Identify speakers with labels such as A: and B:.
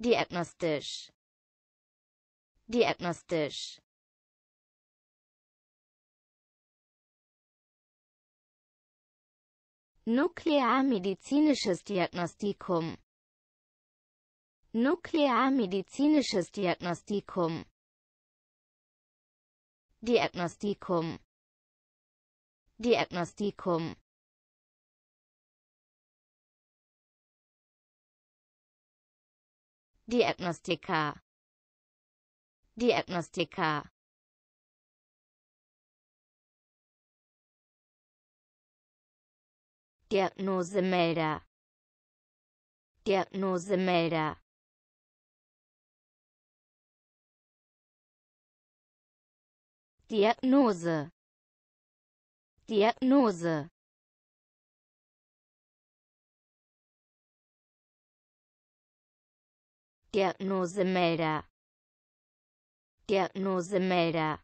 A: Diagnostisch. Diagnostisch.
B: Nuklearmedizinisches Diagnostikum. Nuklearmedizinisches Diagnostikum. Diagnostikum. Diagnostikum.
A: Diagnostika Diagnostika Diagnosemelder Diagnosemelder Diagnose Diagnose Diagnosemelder Diagnosemelder